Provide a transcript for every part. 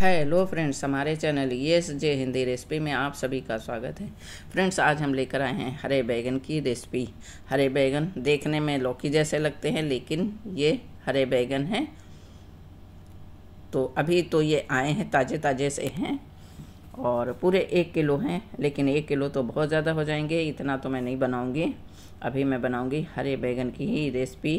hello friends हमारे channel ये जे Hindi recipe में आप सभी का स्वागत है फ्रेंड्स आज हम लेकर आए हैं हरे बैगन की रेसिपी हरे बैगन देखने में लौकी जैसे लगते हैं लेकिन ये हरे बैगन हैं तो अभी तो ये आए हैं ताज़े ताज़े से हैं और पूरे एक किलो हैं लेकिन एक किलो तो बहुत ज़्यादा हो जाएंगे इतना तो मैं नहीं बनाऊँगी अभी मैं बनाऊँगी हरे बैगन की ही रेसिपी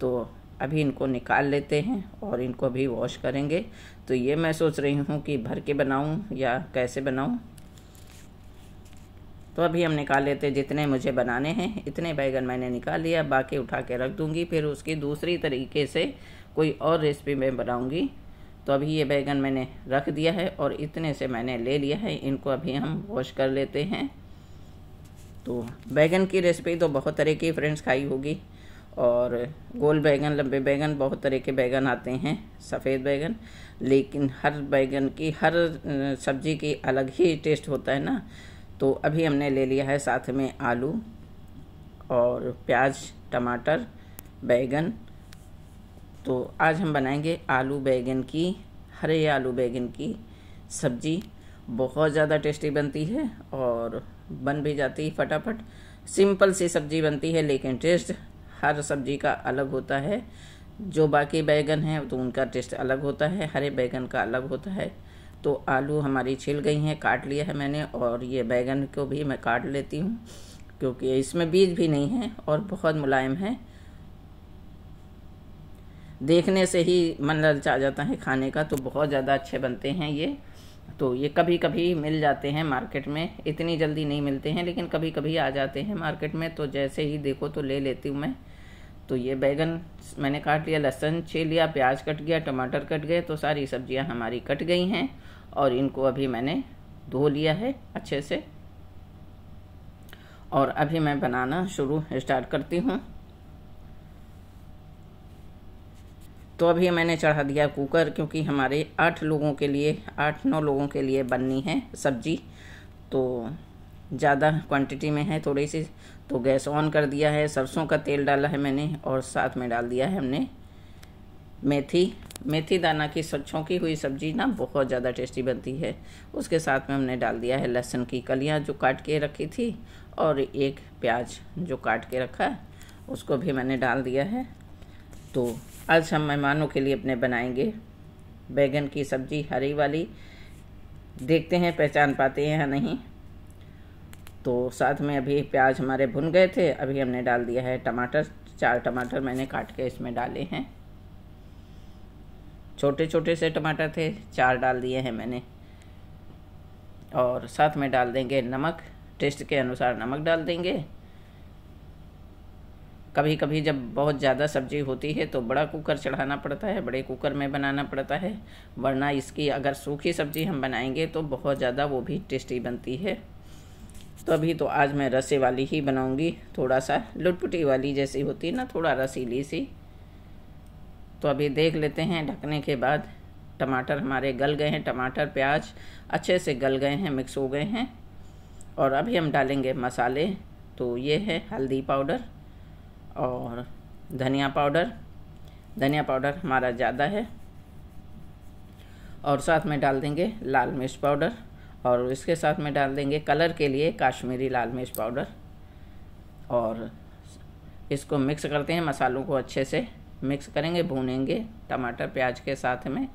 तो अभी इनको निकाल लेते हैं और इनको भी वॉश करेंगे तो ये मैं सोच रही हूँ कि भर के बनाऊँ या कैसे बनाऊँ तो अभी हम निकाल लेते हैं जितने मुझे बनाने हैं इतने बैगन मैंने निकाल लिया बाकी उठा के रख दूँगी फिर उसकी दूसरी तरीके से कोई और रेसिपी मैं बनाऊँगी तो अभी ये बैगन मैंने रख दिया है और इतने से मैंने ले लिया है इनको अभी हम वॉश कर लेते हैं तो बैगन की रेसिपी तो बहुत तरह की फ्रेंड्स खाई होगी और गोल बैगन लंबे बैगन बहुत तरह के बैगन आते हैं सफ़ेद बैगन लेकिन हर बैगन की हर सब्ज़ी की अलग ही टेस्ट होता है ना तो अभी हमने ले लिया है साथ में आलू और प्याज टमाटर बैगन तो आज हम बनाएंगे आलू बैगन की हरे आलू बैगन की सब्ज़ी बहुत ज़्यादा टेस्टी बनती है और बन भी जाती है फटाफट सिंपल सी सब्ज़ी बनती है लेकिन टेस्ट हर सब्जी का अलग होता है जो बाकी बैगन है तो उनका टेस्ट अलग होता है हरे बैगन का अलग होता है तो आलू हमारी छिल गई हैं काट लिया है मैंने और ये बैगन को भी मैं काट लेती हूँ क्योंकि इसमें बीज भी नहीं है और बहुत मुलायम है देखने से ही मन ललचा जाता है खाने का तो बहुत ज़्यादा अच्छे बनते हैं ये तो ये कभी कभी मिल जाते हैं मार्केट में इतनी जल्दी नहीं मिलते हैं लेकिन कभी कभी आ जाते हैं मार्केट में तो जैसे ही देखो तो ले लेती हूँ मैं तो ये बैगन मैंने काट लिया लहसुन छे लिया प्याज कट गया टमाटर कट गए तो सारी सब्जियां हमारी कट गई हैं और इनको अभी मैंने धो लिया है अच्छे से और अभी मैं बनाना शुरू स्टार्ट करती हूँ तो अभी मैंने चढ़ा दिया कुकर क्योंकि हमारे आठ लोगों के लिए आठ नौ लोगों के लिए बननी है सब्जी तो ज़्यादा क्वांटिटी में है थोड़ी सी तो गैस ऑन कर दिया है सरसों का तेल डाला है मैंने और साथ में डाल दिया है हमने मेथी मेथी दाना की की हुई सब्जी ना बहुत ज़्यादा टेस्टी बनती है उसके साथ में हमने डाल दिया है लहसुन की कलियाँ जो काट के रखी थी और एक प्याज जो काट के रखा है उसको भी मैंने डाल दिया है तो आज हम मेहमानों के लिए अपने बनाएंगे बैगन की सब्जी हरी वाली देखते हैं पहचान पाते हैं या नहीं तो साथ में अभी प्याज हमारे भुन गए थे अभी हमने डाल दिया है टमाटर चार टमाटर मैंने काट के इसमें डाले हैं छोटे छोटे से टमाटर थे चार डाल दिए हैं मैंने और साथ में डाल देंगे नमक टेस्ट के अनुसार नमक डाल देंगे कभी कभी जब बहुत ज़्यादा सब्जी होती है तो बड़ा कुकर चढ़ाना पड़ता है बड़े कुकर में बनाना पड़ता है वरना इसकी अगर सूखी सब्जी हम बनाएंगे तो बहुत ज़्यादा वो भी टेस्टी बनती है तो अभी तो आज मैं रसे वाली ही बनाऊंगी थोड़ा सा लुटपुटी वाली जैसी होती है ना थोड़ा रसीली सी तो अभी देख लेते हैं ढकने के बाद टमाटर हमारे गल गए हैं टमाटर प्याज अच्छे से गल गए हैं मिक्स हो गए हैं और अभी हम डालेंगे मसाले तो ये है हल्दी पाउडर और धनिया पाउडर धनिया पाउडर हमारा ज़्यादा है और साथ में डाल देंगे लाल मिर्च पाउडर और इसके साथ में डाल देंगे कलर के लिए काश्मीरी लाल मिर्च पाउडर और इसको मिक्स करते हैं मसालों को अच्छे से मिक्स करेंगे भूनेंगे टमाटर प्याज के साथ में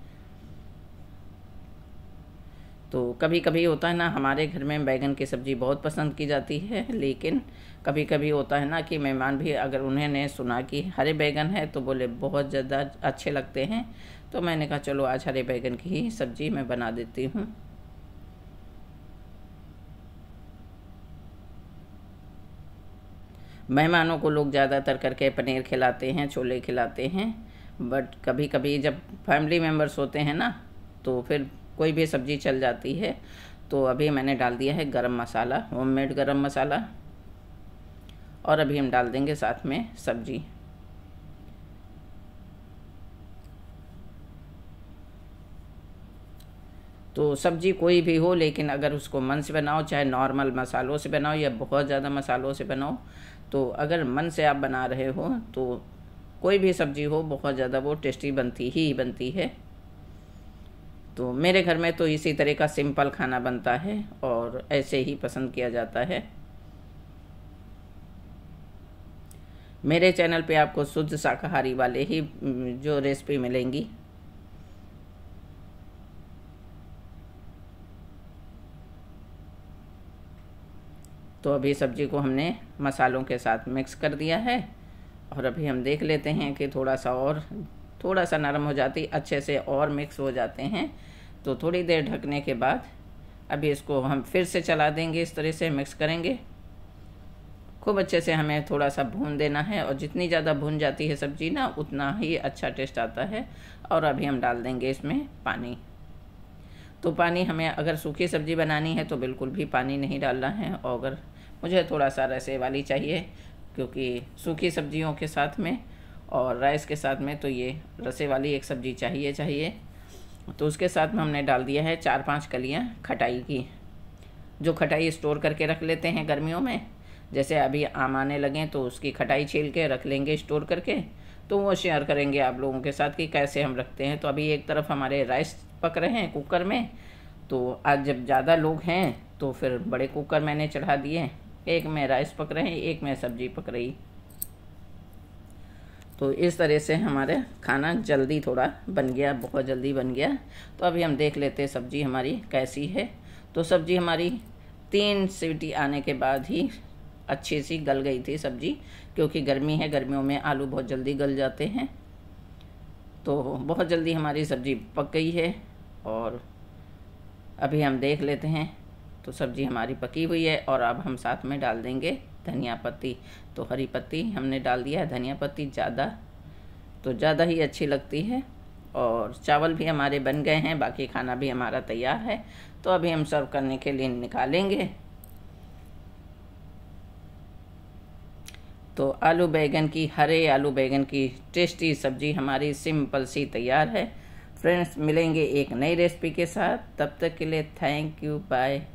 तो कभी कभी होता है ना हमारे घर में बैगन की सब्ज़ी बहुत पसंद की जाती है लेकिन कभी कभी होता है ना कि मेहमान भी अगर उन्होंने सुना कि हरे बैगन है तो बोले बहुत ज़्यादा अच्छे लगते हैं तो मैंने कहा चलो आज हरे बैगन की ही सब्ज़ी मैं बना देती हूँ मेहमानों को लोग ज़्यादातर करके पनीर खिलाते हैं छोले खिलाते हैं बट कभी कभी जब फैमिली मेम्बर्स होते हैं ना तो फिर कोई भी सब्ज़ी चल जाती है तो अभी मैंने डाल दिया है गरम मसाला होममेड गरम मसाला और अभी हम डाल देंगे साथ में सब्ज़ी तो सब्ज़ी कोई भी हो लेकिन अगर उसको मन से बनाओ चाहे नॉर्मल मसालों से बनाओ या बहुत ज़्यादा मसालों से बनाओ तो अगर मन से आप बना रहे हो तो कोई भी सब्ज़ी हो बहुत ज़्यादा वो टेस्टी बनती ही बनती है तो मेरे घर में तो इसी तरह का सिंपल खाना बनता है और ऐसे ही पसंद किया जाता है मेरे चैनल पे आपको शुद्ध शाकाहारी वाले ही जो रेसिपी मिलेंगी तो अभी सब्जी को हमने मसालों के साथ मिक्स कर दिया है और अभी हम देख लेते हैं कि थोड़ा सा और थोड़ा सा नरम हो जाती अच्छे से और मिक्स हो जाते हैं तो थोड़ी देर ढकने के बाद अभी इसको हम फिर से चला देंगे इस तरह से मिक्स करेंगे खूब अच्छे से हमें थोड़ा सा भून देना है और जितनी ज़्यादा भून जाती है सब्जी ना उतना ही अच्छा टेस्ट आता है और अभी हम डाल देंगे इसमें पानी तो पानी हमें अगर सूखी सब्जी बनानी है तो बिल्कुल भी पानी नहीं डालना है और अगर मुझे थोड़ा सा रसे वाली चाहिए क्योंकि सूखी सब्जियों के साथ में और राइस के साथ में तो ये रसे वाली एक सब्ज़ी चाहिए चाहिए तो उसके साथ में हमने डाल दिया है चार पांच कलियां खटाई की जो खटाई स्टोर करके रख लेते हैं गर्मियों में जैसे अभी आम आने लगें तो उसकी खटाई छील के रख लेंगे स्टोर करके तो वो शेयर करेंगे आप लोगों के साथ कि कैसे हम रखते हैं तो अभी एक तरफ हमारे राइस पक रहे हैं कुकर में तो आज जब ज़्यादा लोग हैं तो फिर बड़े कुकर मैंने चढ़ा दिए एक में राइस पक रहे हैं एक में सब्जी पक रही तो इस तरह से हमारे खाना जल्दी थोड़ा बन गया बहुत जल्दी बन गया तो अभी हम देख लेते हैं सब्ज़ी हमारी कैसी है तो सब्ज़ी हमारी तीन सीटी आने के बाद ही अच्छी सी गल गई थी सब्ज़ी क्योंकि गर्मी है गर्मियों में आलू बहुत जल्दी गल जाते हैं तो बहुत जल्दी हमारी सब्ज़ी पक गई है और अभी हम देख लेते हैं तो सब्जी हमारी पकी हुई है और अब हम साथ में डाल देंगे धनिया पत्ती तो हरी पत्ती हमने डाल दिया है धनिया पत्ती ज़्यादा तो ज़्यादा ही अच्छी लगती है और चावल भी हमारे बन गए हैं बाकी खाना भी हमारा तैयार है तो अभी हम सर्व करने के लिए निकालेंगे तो आलू बैगन की हरे आलू बैगन की टेस्टी सब्जी हमारी सिंपल सी तैयार है फ्रेंड्स मिलेंगे एक नई रेसिपी के साथ तब तक के लिए थैंक यू बाय